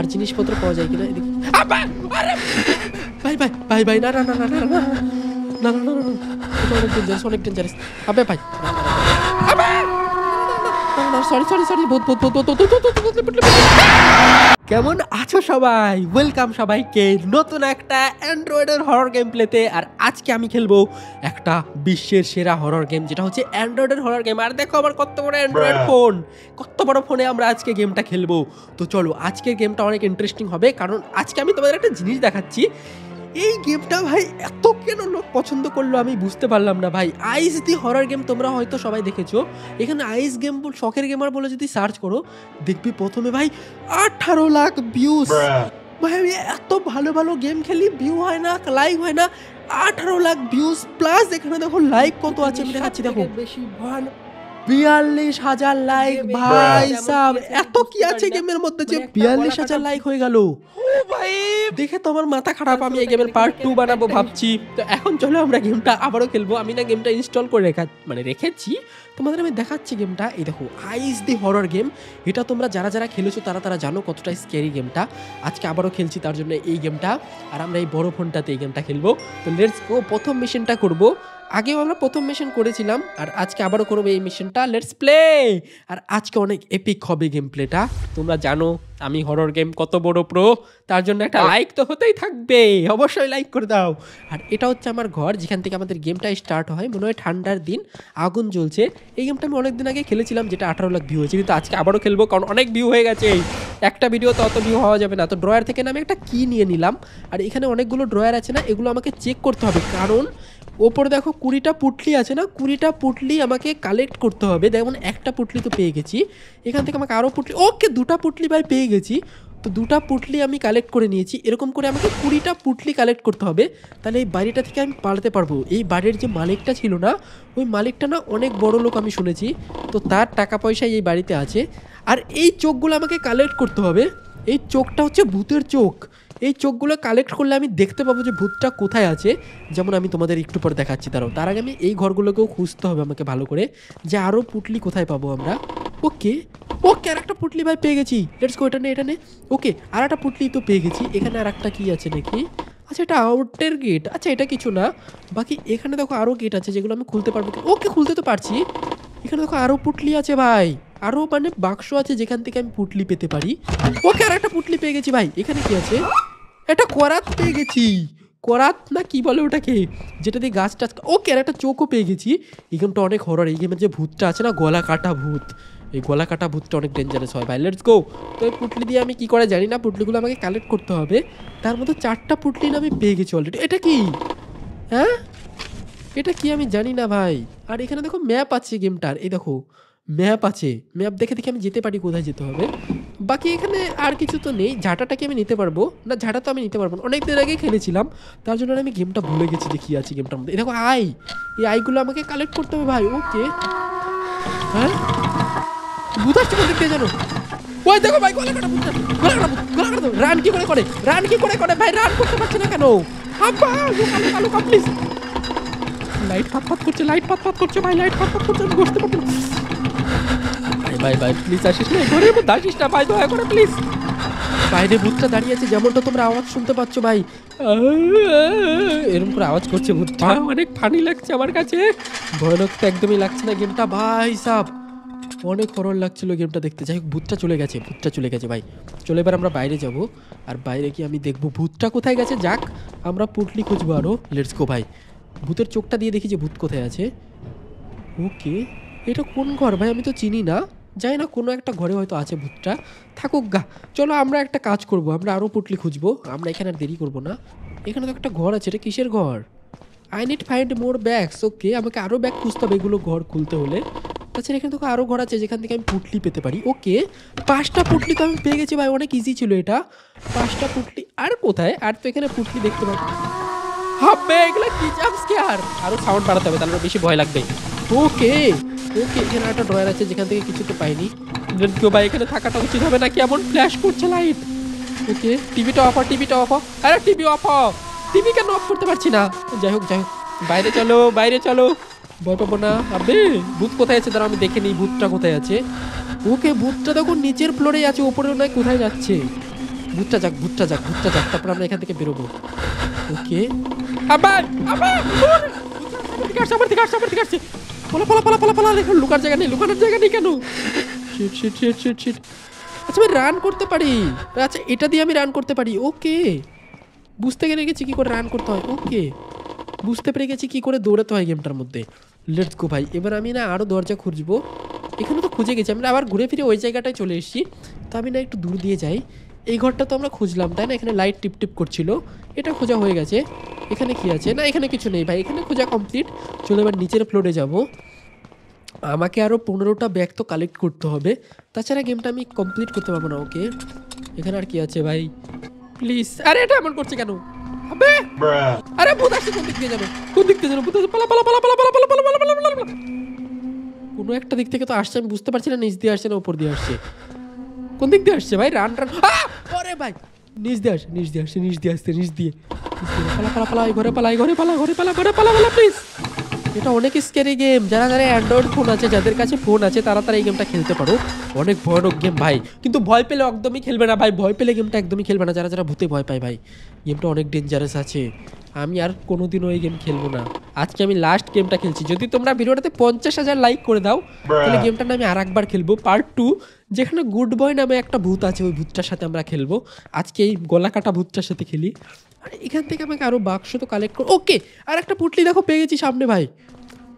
আর জিনিসপত্র পাওয়া যায় কিনা এদিকে ভাই ভাই না না না না না না সরি সরি সরি কেমন আছো সবাই ওয়েলকাম সবাইকে নতুন একটা অ্যান্ড্রয়েডের হরর গেম প্লেতে আর আজকে আমি খেলবো একটা বিশ্বের সেরা হরর গেম যেটা হচ্ছে অ্যান্ড্রয়েডের হরর গেম আর দেখো আমার কত বড় অ্যান্ড্রয়েড ফোন কত বড় ফোনে আমরা আজকে গেমটা খেলবো তো চলো আজকের গেমটা অনেক ইন্টারেস্টিং হবে কারণ আজকে আমি তোমাদের একটা জিনিস দেখাচ্ছি এই গেমটা ভাই এত কেন লোক পছন্দ করলো আমি বুঝতে পারলাম না ভাই আইস দি হরার গেম তোমরা হয়তো সবাই দেখেছো এখানে আইস গেম শখের গেমার বলে যদি সার্চ করো দেখবি প্রথমে ভাই আঠারো লাখ ভিউস ভাই আমি এত ভালো ভালো গেম খেলি ভিউ হয় না লাইক হয় না আঠারো লাখ ভিউজ প্লাস এখানে দেখো লাইক কত আছে আমি দেখাচ্ছি দেখো বেশি ভালো বিয়াল্লিশ হাজার লাইক ভাই সাব এত কি আছে গেমের মধ্যে যে মানে বিয়াল্লিশ হাজার লাইক হয়ে গেল ভাই দেখে তো আমার মাথা খারাপ আমি এই গেমের পার্ট টু বানাবো ভাবছি তো এখন চলো আমরা গেমটা আবারও খেলবো আমি না গেমটা ইনস্টল করে রেখা মানে রেখেছি তোমাদের আমি দেখাচ্ছি গেমটা এই দেখো আইস দি হরর গেম এটা তোমরা যারা যারা খেলেছো তারা তারা জানো কতটা স্কেরি গেমটা আজকে আবারও খেলছি তার জন্য এই গেমটা আর আমরা এই বড় ফোনটাতে এই গেমটা খেলবো তো লেটস গো প্রথম মিশনটা করবো আগেও আমরা প্রথম মিশন করেছিলাম আর আজকে আবারও করবো এই মিশনটা লেটস প্লে আর আজকে অনেক এপিক হবে গেম প্লেটা তোমরা জানো আমি হরর গেম কত বড় প্রো তার জন্য একটা লাইক তো হতেই থাকবে অবশ্যই লাইক করে দাও আর এটা হচ্ছে আমার ঘর যেখান থেকে আমাদের গেমটা স্টার্ট হয় মনে হয় ঠান্ডার দিন আগুন জ্বলছে এই গেমটা আমি অনেকদিন আগে খেলেছিলাম যেটা আঠারো লাখ ভিউ হয়েছে কিন্তু আজকে আবারও খেলবো কারণ অনেক ভিউ হয়ে গেছে একটা ভিডিও তো অত ভিউ হওয়া যাবে না তো ড্রয়ার থেকে আমি একটা কি নিয়ে নিলাম আর এখানে অনেকগুলো ড্রয়ার আছে না এগুলো আমাকে চেক করতে হবে কারণ ওপর দেখো কুড়িটা পুটলি আছে না কুড়িটা পুটলি আমাকে কালেক্ট করতে হবে দেখুন একটা পুটলি তো পেয়ে গেছি এখান থেকে আমাকে আরও পুটলি ওকে দুটা পুটলি ভাই পেয়ে গেছি তো দুটা পুটলি আমি কালেক্ট করে নিয়েছি এরকম করে আমাকে কুড়িটা পুটলি কালেক্ট করতে হবে তাহলে এই বাড়িটা থেকে আমি পালাতে পারবো এই বাড়ির যে মালিকটা ছিল না ওই মালিকটা না অনেক বড় লোক আমি শুনেছি তো তার টাকা পয়সা এই বাড়িতে আছে আর এই চোখগুলো আমাকে কালেক্ট করতে হবে এই চোখটা হচ্ছে ভূতের চোখ এই চোখগুলো কালেক্ট করলে আমি দেখতে পাবো যে ভূতটা কোথায় আছে যেমন আমি তোমাদের একটু পর দেখাচ্ছি তারও তার আগে আমি এই ঘরগুলোকেও খুঁজতে হবে আমাকে ভালো করে যে আরও পুটলি কোথায় পাবো আমরা ওকে ওকে আর একটা পুটলি ভাই পেয়ে গেছি লেটস গো এটা নে এটা নে ওকে আর একটা পুটলি তো পেয়ে গেছি এখানে আর একটা কী আছে নাকি আচ্ছা এটা আউটের গেট আচ্ছা এটা কিছু না বাকি এখানে দেখো আরও গেট আছে যেগুলো আমি খুলতে পারবো ওকে খুলতে তো পারছি এখানে দেখো আরও পুটলি আছে ভাই আরও মানে বাক্স আছে যেখান থেকে আমি পুটলি পেতে পারি ওকে আর একটা পুটলি পেয়ে গেছি ভাই এখানে কি আছে একটা করাত পেয়ে গেছি করাত না কি বলে ওটাকে যেটা দিয়ে গাছ টাছ ওকে আর একটা চোখও পেয়ে গেছি এই গেমটা অনেক হরর এই গেমের যে ভূতটা আছে না গলা কাটা ভূত এই গলা কাটা ভূতটা অনেক ডেঞ্জারাস হয় ভাই লেটস গো তো এই পুটলি দিয়ে আমি কি করে জানি না পুটলিগুলো আমাকে কালেক্ট করতে হবে তার মধ্যে চারটা পুটলি না আমি পেয়ে গেছি অলরেডি এটা কি হ্যাঁ এটা কি আমি জানি না ভাই আর এখানে দেখো ম্যাপ আছে গেমটার এই দেখো ম্যাপ আছে ম্যাপ দেখে দেখে আমি যেতে পারি কোথায় যেতে হবে বাকি এখানে আর কিছু তো নেই ঝাঁটাটা কি আমি নিতে পারবো না ঝাঁটা তো আমি নিতে পারবো না অনেক দিন আগেই খেলেছিলাম তার জন্য আমি গেমটা ভুলে গেছি যে কী আছে গেমটার মধ্যে দেখো আই এই আইগুলো আমাকে কালেক্ট করতে হবে ভাই ওকে হ্যাঁ বুধাসটা কে জানো ওই দেখো ভাই গলা রান কি করে করে রান কি করে করে ভাই রান করতে পারছে না কেন আব্বা লোকাল লোকাল লাইট পাত পাত করছে লাইট পাত পাত করছে ভাই লাইট পাত পাত করছে আমি বসতে পারছি ভাই ভাই প্লিজ আসিস না ঘরে মধ্যে আসিস না ভাই দয়া করে প্লিজ বাইরে ভূতটা দাঁড়িয়ে আছে যেমনটা তোমরা আওয়াজ শুনতে পাচ্ছ ভাই এরকম করে আওয়াজ করছে ভূতটা অনেক ফানি লাগছে আমার কাছে ভয়ানক তো একদমই লাগছে না গেমটা ভাই সাব অনেক হরর লাগছিল গেমটা দেখতে যাই হোক ভূতটা চলে গেছে ভূতটা চলে গেছে ভাই চলে এবার আমরা বাইরে যাব আর বাইরে গিয়ে আমি দেখবো ভূতটা কোথায় গেছে যাক আমরা পুটলি খুঁজবো আরও লেটস গো ভাই ভূতের চোখটা দিয়ে দেখি যে ভূত কোথায় আছে ওকে এটা কোন ঘর ভাই আমি তো চিনি না যাই না কোনো একটা ঘরে হয়তো আছে ভূতটা থাকুক গা চলো আমরা একটা কাজ করব আমরা আরও পুটলি খুঁজবো আমরা এখানে আর দেরি করবো না এখানে তো একটা ঘর আছে এটা কিসের ঘর I need find more bags okay আমাকে আরও ব্যাগ খুঁজতে হবে এগুলো ঘর খুলতে হলে তাছাড়া এখানে তো আরও ঘর আছে যেখান থেকে আমি পুটলি পেতে পারি ওকে পাঁচটা পুটলি তো আমি পেয়ে গেছি ভাই অনেক ইজি ছিল এটা পাঁচটা পুটলি আর কোথায় আর তো এখানে পুটলি দেখতে পাবো হাবে এগুলো কি জাম্পস কে আর আরও সাউন্ড বাড়াতে হবে তাহলে বেশি ভয় লাগবে ওকে ওকে এখানে একটা ড্রয়ার আছে যেখান থেকে কিছু তো পাইনি কেউ ভাই এখানে থাকাটা উচিত হবে না কেমন ফ্ল্যাশ করছে লাইট ওকে টিভিটা অফ টিভিটা অফ আরে টিভি অফ টিভি কেন অফ করতে পারছি না যাই হোক যাই হোক বাইরে চলো বাইরে চলো ভয় পাবো না আবে ভূত কোথায় আছে দাঁড়া আমি দেখে নিই ভূতটা কোথায় আছে ওকে ভূতটা দেখো নিচের ফ্লোরেই আছে ওপরেও নয় কোথায় যাচ্ছে ভূতটা যাক ভূতটা যাক ভূতটা যাক তারপর আমরা এখান থেকে বেরোবো ওকে আবার আবার আমার দিকে আসছে আমার দিকে পালা পালা পালা পালা পালা এখন লুকার জায়গা নেই লুকানোর জায়গা নেই কেন shit shit shit shit shit আচ্ছা আমি রান করতে পারি আচ্ছা এটা দিয়ে আমি রান করতে পারি ওকে বুঝতে গেলে গেছি কী করে রান করতে হয় ওকে বুঝতে পেরে গেছি কী করে দৌড়াতে হয় গেমটার মধ্যে লেটস গো ভাই এবার আমি না আরও দরজা খুঁজবো এখানে তো খুঁজে গেছি আমরা আবার ঘুরে ফিরে ওই জায়গাটায় চলে এসেছি তো আমি না একটু দূর দিয়ে যাই এই ঘরটা তো আমরা খুঁজলাম তাই না এখানে লাইট টিপ টিপ করছিল এটা খোঁজা হয়ে গেছে এখানে কি আছে না এখানে কিছু নেই ভাই এখানে খোঁজা কমপ্লিট চলো এবার নিচের ফ্লোরে যাব আমাকে আরও পনেরোটা ব্যাগ তো কালেক্ট করতে হবে তাছাড়া গেমটা আমি কমপ্লিট করতে পারবো না ওকে এখানে আর কি আছে ভাই প্লিজ আরে এটা এমন করছে কেন হবে আরে ভূত আসছে কোন দিক দিয়ে যাবে কোন দিক দিয়ে যাবে ভূত পালা পালা পালা পালা পালা পালা পালা পালা পালা পালা পালা কোনো একটা দিক থেকে তো আসছে আমি বুঝতে পারছি না নিচ দিয়ে আসছে না ওপর দিয়ে আসছে কোন দিক দিয়ে আসছে ভাই রান রান আরে ভাই নিজ দিয়ে আসে নিজ দিয়ে আসে নিজ দিয়ে আসতে নিজ দিয়ে পালা পালা পালা ঘরে পালা ঘরে পালা ঘরে পালা ঘরে পালা পালা প্লিজ এটা অনেক স্কেরি গেম যারা যারা অ্যান্ড্রয়েড ফোন আছে যাদের কাছে ফোন আছে তারা তারা এই গেমটা খেলতে পারো অনেক ভয়ানক গেম ভাই কিন্তু ভয় পেলে একদমই খেলবে না ভাই ভয় পেলে গেমটা একদমই খেলবে না যারা যারা ভূতে ভয় পায় ভাই গেমটা অনেক ডেঞ্জারাস আছে আমি আর কোনোদিনও এই গেম খেলবো না আজকে আমি লাস্ট গেমটা খেলছি যদি তোমরা ভিডিওটাতে পঞ্চাশ হাজার লাইক করে দাও তাহলে গেমটা আমি আর একবার খেলবো পার্ট টু যেখানে গুড বয় নামে একটা ভূত আছে ওই ভূতটার সাথে আমরা খেলবো আজকে এই গলা কাটা ভূতটার সাথে খেলি আর এখান থেকে আমাকে আরও বাক্স তো কালেক্ট কর ওকে আর একটা পুটলি দেখো পেয়ে গেছি সামনে ভাই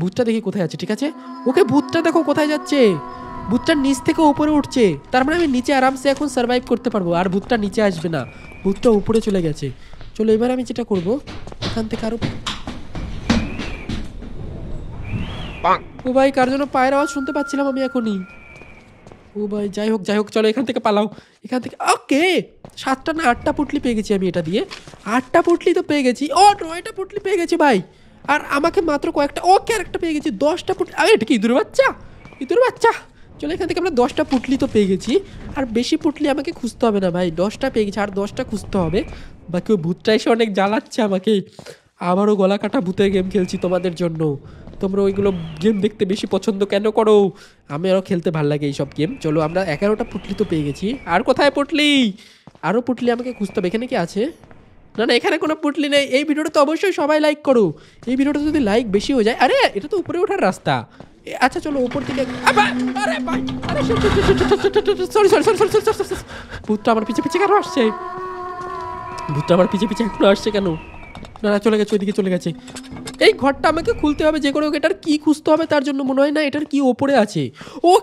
ভূতটা দেখি কোথায় আছে ঠিক আছে ওকে ভূতটা দেখো কোথায় যাচ্ছে ভূতটা নিচ থেকে উপরে উঠছে তার মানে আমি নিচে আরামসে এখন সার্ভাইভ করতে পারবো আর ভূতটা নিচে আসবে না ভূতটা উপরে চলে গেছে চলো এবার আমি যেটা করব এখান থেকে আরো ও ভাই কার জন্য পায়ের আওয়াজ শুনতে পাচ্ছিলাম আমি এখনই ও ভাই যাই হোক যাই হোক চলো এখান থেকে পালাও এখান থেকে ওকে সাতটা না আটটা পুটলি পেয়ে গেছি আমি এটা দিয়ে আটটা পুটলি তো পেয়ে গেছি ও নয়টা পুটলি পেয়ে গেছি ভাই আর আমাকে মাত্র কয়েকটা ওকে আরেকটা পেয়ে গেছি দশটা পুটলি আরে এটা কি ইঁদুর বাচ্চা ইঁদুর বাচ্চা চলো এখান থেকে আমরা দশটা পুটলি তো পেয়ে গেছি আর বেশি পুটলি আমাকে খুঁজতে হবে না ভাই দশটা পেয়ে গেছি আর দশটা খুঁজতে হবে বা কেউ ভূতটা এসে অনেক জ্বালাচ্ছে আমাকে আবারও গলা কাটা ভূতের গেম খেলছি তোমাদের জন্য তোমরা ওইগুলো গেম দেখতে বেশি পছন্দ কেন করো আমি আরও খেলতে ভাল লাগে এইসব গেম চলো আমরা এগারোটা পুটলি তো পেয়ে গেছি আর কোথায় পুটলি আরও পুটলি আমাকে খুঁজতে হবে এখানে কি আছে না না এখানে কোনো পুটলি নেই এই ভিডিওটা তো অবশ্যই সবাই লাইক করো এই ভিডিওটা যদি লাইক বেশি হয়ে যায় আরে এটা তো উপরে ওঠার রাস্তা আচ্ছা চলো উপর দিকে ভূতটা আমার পিছে পিছে কেন আসছে ভূতটা আমার পিছে পিছে এখনো আসছে কেন না চলে গেছে ওইদিকে চলে গেছে এই ঘরটা আমাকে খুলতে হবে যে কোনো এটার কী খুঁজতে হবে তার জন্য মনে হয় না এটার কি ওপরে আছে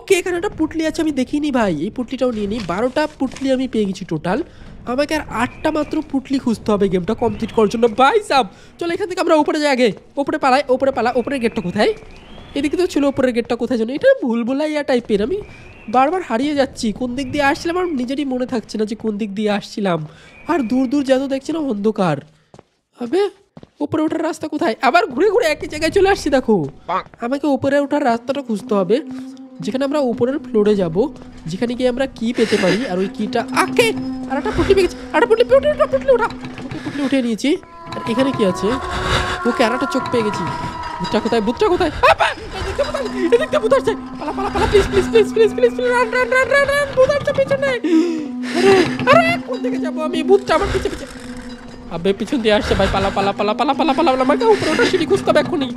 কে এখানে একটা পুটলি আছে আমি দেখিনি ভাই এই পুটলিটাও নিয়ে নিই বারোটা পুটলি আমি পেয়ে গেছি টোটাল আমাকে আর আটটা মাত্র পুটলি খুঁজতে হবে গেমটা কমপ্লিট করার জন্য ভাই সাব চলো এখান থেকে আমরা ওপরে যাই আগে ওপরে পালাই ওপরে পালা ওপরে গেটটা কোথায় এদিকে তো ছিল ওপরের গেটটা কোথায় যেন এটা ভুল ভুলাইয়া টাইপের আমি বারবার হারিয়ে যাচ্ছি কোন দিক দিয়ে আসছিলাম আমার নিজেরই মনে থাকছে না যে কোন দিক দিয়ে আসছিলাম আর দূর দূর যত দেখছি না অন্ধকার হবে উপরে ওঠার রাস্তা কোথায় আবার ঘুরে ঘুরে একই জায়গায় চলে আসছি দেখো আমাকে উপরে ওঠার রাস্তাটা খুঁজতে হবে যেখানে আমরা উপরের ফ্লোরে যাব যেখানে গিয়ে আমরা কি পেতে পারি আর ওই কিটা আঁকে আর একটা পুটলি পেয়েছি একটা পুটলি পুটলি ওঠা পুটলি ওঠা পুটলি উঠে নিয়েছি আর এখানে কি আছে ওকে আর একটা চোখ পেয়ে গেছি ভূতটা কোথায় ভূতটা কোথায় এদিকটা ভূত আসছে পালা পালা পালা please please please please please run run run run run ভূত আসছে পিছনে আরে আরে কোন দিকে যাবো আমি ভূতটা আমার পিছে পিছে আবে পিছন দিয়ে আসছে ভাই পালা পালা পালা পালা পালা পালা পালা আমাকে উপরে ওঠা সিঁড়ি খুঁজতে হবে এখনই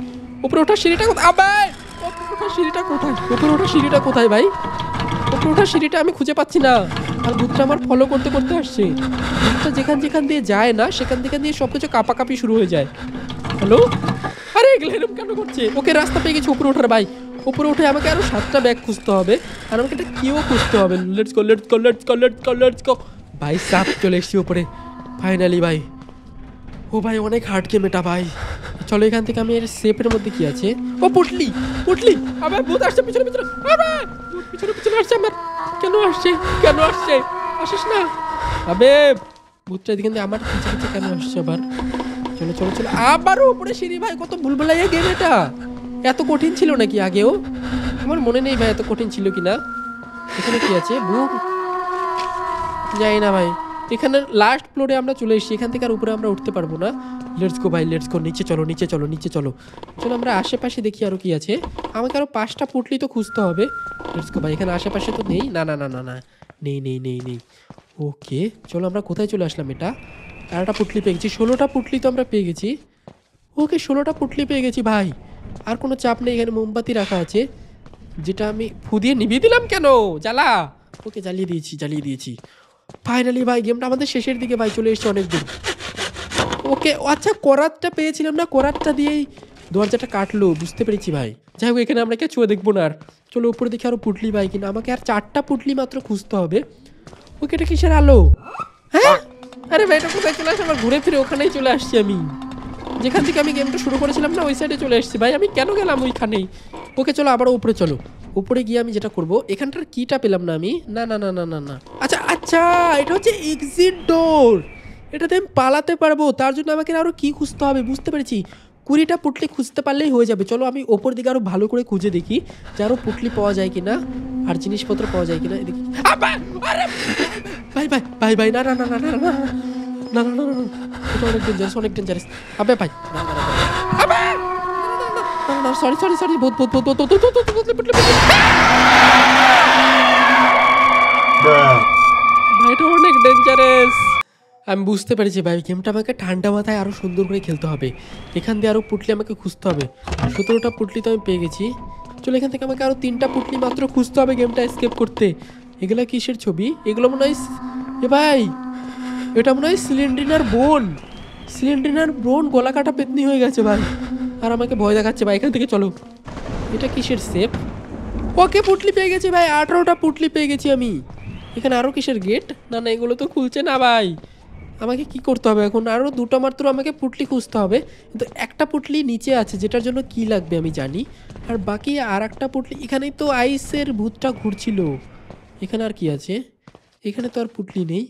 উপরে ওঠা সিঁড়িটা কোথায় আবে ওঠা সিঁড়িটা কোথায় উপরে ওঠা সিঁড়িটা কোথায় ভাই উপরে ওঠা সিঁড়িটা আমি খুঁজে পাচ্ছি না আর ভূতটা আমার ফলো করতে করতে আসছে ভূতটা যেখান যেখান দিয়ে যায় না সেখান থেকে দিয়ে সব কিছু কাপাকাপি শুরু হয়ে যায় হ্যালো আরে এগুলো কেন করছে ওকে রাস্তা পেয়ে গেছে উপরে ওঠার ভাই উপরে উঠে আমাকে আরো সাতটা ব্যাগ খুঁজতে হবে আর আমাকে একটা কিও খুঁজতে হবে let's go let's go let's go let's go let's go ভাই সাপ চলে এসেছি উপরে ফাইনালি ভাই ও ভাই অনেক হার্ড গেম এটা ভাই চলো এখান থেকে আমি এর সেফের মধ্যে কি আছে ও পুটলি পুটলি আবার ভূত আসছে পিছনে পিছনে আবে পিছনে পিছনে আসছে আমার কেন আসছে কেন আসছে আসিস না আবে ভূতটা এদিকে আমার পিছনে পিছনে কেন আসছে আবার চলো চলো চলো আবারও উপরে সিঁড়ি ভাই কত ভুলভুলাইয়া গেম এটা এত কঠিন ছিল নাকি আগেও আমার মনে নেই ভাই এত কঠিন ছিল কি না এখানে কি আছে বুক যাই না ভাই এখানে লাস্ট ফ্লোরে আমরা চলে এসেছি এখান থেকে আর উপরে আমরা উঠতে পারবো না লেটস গো ভাই লেটস গো নিচে চলো নিচে চলো নিচে চলো চলো আমরা আশেপাশে দেখি আরও কি আছে আমাকে আরও পাঁচটা পুটলি তো খুঁজতে হবে লেটস গো ভাই এখানে আশেপাশে তো নেই না না না না না নেই নেই নেই নেই ওকে চলো আমরা কোথায় চলে আসলাম এটা তেরোটা পুটলি পেয়ে গেছি ষোলোটা পুটলি তো আমরা পেয়ে গেছি ওকে ষোলোটা পুটলি পেয়ে গেছি ভাই আর কোনো চাপ নেই এখানে মোমবাতি রাখা আছে যেটা আমি ফু দিয়ে নিভিয়ে দিলাম কেন জ্বালা ওকে জ্বালিয়ে দিয়েছি জ্বালিয়ে দিয়েছি ফাইনালি ভাই গেমটা আমাদের শেষের দিকে ভাই চলে এসেছে অনেক দিন ওকে আচ্ছা করাতটা পেয়েছিলাম না করাতটা দিয়েই দরজাটা কাটলো বুঝতে পেরেছি ভাই যাই হোক এখানে আমরা কে ছুঁয়ে দেখবো না আর চলো উপরে দেখি আরও পুটলি ভাই কিনা আমাকে আর চারটা পুটলি মাত্র খুঁজতে হবে ওকে এটা কিসের আলো হ্যাঁ আরে ভাই এটা কোথায় চলে আসে আমার ঘুরে ফিরে ওখানেই চলে আসছি আমি যেখান থেকে আমি গেমটা শুরু করেছিলাম না ওই সাইডে চলে এসেছি ভাই আমি কেন গেলাম ওইখানেই ওকে চলো আবার উপরে চলো উপরে গিয়ে আমি যেটা করব এখানটার কিটা পেলাম না আমি না না না না না না আচ্ছা আচ্ছা এটা হচ্ছে এক্সিট ডোর এটাতে আমি পালাতে পারবো তার জন্য আমাকে আরও কি খুঁজতে হবে বুঝতে পেরেছি কুড়িটা পুটলি খুঁজতে পারলেই হয়ে যাবে চলো আমি ওপর দিকে আরও ভালো করে খুঁজে দেখি যে আরও পুটলি পাওয়া যায় কি না আর জিনিসপত্র পাওয়া যায় কিনা এদিকে ভাই ভাই ভাই ভাই না না না না না না না না না অনেক ডেঞ্জারাস অনেক ডেঞ্জারাস আবে ভাই না না সরি সরি সরি ভূত ভূত ভূত ভূত ভূত ভূত ভূত ভূত ভাই এটা অনেক ডেঞ্জারাস আমি বুঝতে পেরেছি ভাই গেমটা আমাকে ঠান্ডা মাথায় আরও সুন্দর করে খেলতে হবে এখান দিয়ে আরও পুটলি আমাকে খুঁজতে হবে সতেরোটা পুটলি তো আমি পেয়ে গেছি চলে এখান থেকে আমাকে আরও তিনটা পুটলি মাত্র খুঁজতে হবে গেমটা স্কেপ করতে এগুলো কিসের ছবি এগুলো মনে হয় এ ভাই এটা মনে হয় সিলিন্ড্রিনার বোন সিলিন্ড্রিনার বোন গলা কাটা পেতনি হয়ে গেছে ভাই আর আমাকে ভয় দেখাচ্ছে ভাই এখান থেকে চলো এটা কিসের সেফ ওকে পুটলি পেয়ে গেছি ভাই আঠারোটা পুটলি পেয়ে গেছি আমি এখানে আরও কিসের গেট না না এগুলো তো খুলছে না ভাই আমাকে কি করতে হবে এখন আরও দুটো মাত্র আমাকে পুটলি খুঁজতে হবে কিন্তু একটা পুটলি নিচে আছে যেটার জন্য কি লাগবে আমি জানি আর বাকি আর একটা পুটলি এখানেই তো আইসের ভূতটা ঘুরছিল এখানে আর কি আছে এখানে তো আর পুটলি নেই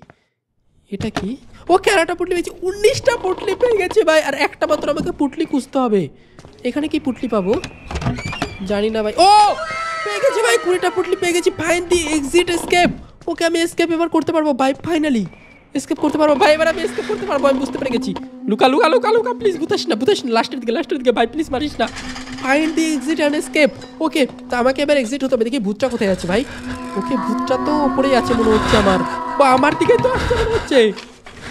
এটা কি ও ক্যারাটা পুটলি পেয়েছি উনিশটা পুটলি পেয়ে গেছে ভাই আর একটা মাত্র আমাকে পুটলি খুঁজতে হবে এখানে কি পুটলি পাবো জানি না ভাই ও পেয়ে গেছি ভাই কুড়িটা পুটলি পেয়ে গেছি find the exit escape okay আমি স্কেপ এবার করতে পারবো ভাই ফাইনালি স্কেপ করতে পারবো ভাই এবার আমি স্কেপ করতে পারবো আমি বুঝতে পেরে গেছি লুকা লুকা লুকা লুকা প্লিজ বুঝাস না বুঝাস না লাস্টের দিকে লাস্টের দিকে ভাই প্লিজ মারিস না find the exit and escape okay তো আমাকে এবার এক্সিট হতে হবে দেখি ভূতটা কোথায় আছে ভাই ওকে ভূতটা তো ওপরেই আছে মনে হচ্ছে আমার বা আমার দিকে তো আসছে মনে হচ্ছে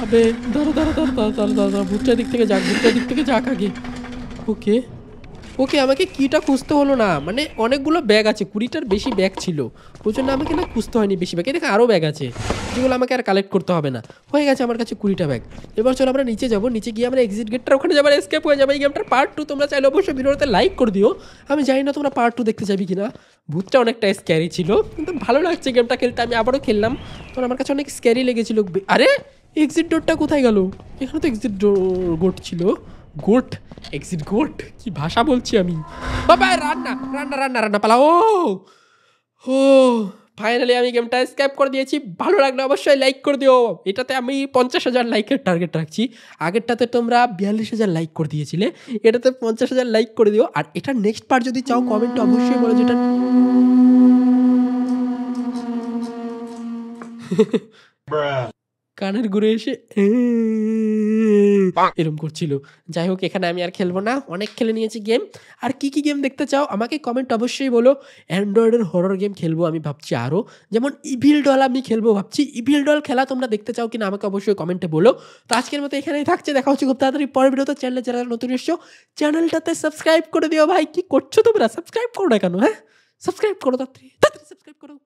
আবে ধরো ধরো ধরো ধরো ধরো ধরো ভূতটার দিক থেকে যাক ভূতটার দিক থেকে যাক আগে ওকে ওকে আমাকে কিটা খুঁজতে হলো না মানে অনেকগুলো ব্যাগ আছে কুড়িটার বেশি ব্যাগ ছিল জন্য আমাকে না খুঁজতে হয়নি বেশি ব্যাগ এদিকে আরও ব্যাগ আছে যেগুলো আমাকে আর কালেক্ট করতে হবে না হয়ে গেছে আমার কাছে কুড়িটা ব্যাগ এবার চলো আমরা নিচে যাবো নিচে গিয়ে আমরা এক্সিট গেটটা ওখানে যাবার স্কেপ হয়ে যাবে এই গেমটার পার্ট টু তোমরা চাইলে অবশ্যই ভিডিওতে লাইক করে দিও আমি জানি না তোমরা পার্ট টু দেখতে যাবি কিনা ভূতটা অনেকটা স্ক্যারি ছিল কিন্তু ভালো লাগছে গেমটা খেলতে আমি আবারও খেললাম তখন আমার কাছে অনেক স্ক্যারি লেগেছিল আরে এক্সিট ডোরটা কোথায় গেল এখানে তো এক্সিট ডোর গোট ছিল গোট এক্সিট গোট কি ভাষা বলছি আমি বাবা রান্না রান্না রান্না রান্না পালা ও ও ফাইনালি আমি গেমটা স্ক্যাপ করে দিয়েছি ভালো লাগলে অবশ্যই লাইক করে দিও এটাতে আমি পঞ্চাশ হাজার লাইকের টার্গেট রাখছি আগেরটাতে তোমরা বিয়াল্লিশ হাজার লাইক করে দিয়েছিলে এটাতে পঞ্চাশ হাজার লাইক করে দিও আর এটা নেক্সট পার্ট যদি চাও কমেন্ট অবশ্যই বলো যেটা কানের ঘুরে এসে এরম করছিল যাই হোক এখানে আমি আর খেলবো না অনেক খেলে নিয়েছি গেম আর কি কি গেম দেখতে চাও আমাকে কমেন্ট অবশ্যই বলো অ্যান্ড্রয়েডের হরর গেম খেলবো আমি ভাবছি আরও যেমন ইভিল ডল আমি খেলবো ভাবছি ইভিল ডল খেলা তোমরা দেখতে চাও কিনা আমাকে অবশ্যই কমেন্টে বলো তো আজকের মতো এখানেই থাকছে দেখা হচ্ছে খুব তাড়াতাড়ি পরের ভিডিওতে চ্যানেলে যারা নতুন এসছো চ্যানেলটাতে সাবস্ক্রাইব করে দিও ভাই কি করছো তোমরা সাবস্ক্রাইব করো না কেন হ্যাঁ সাবস্ক্রাইব করো তাড়াতাড়ি তাড়াতাড়ি সাবস্ক্রাইব করো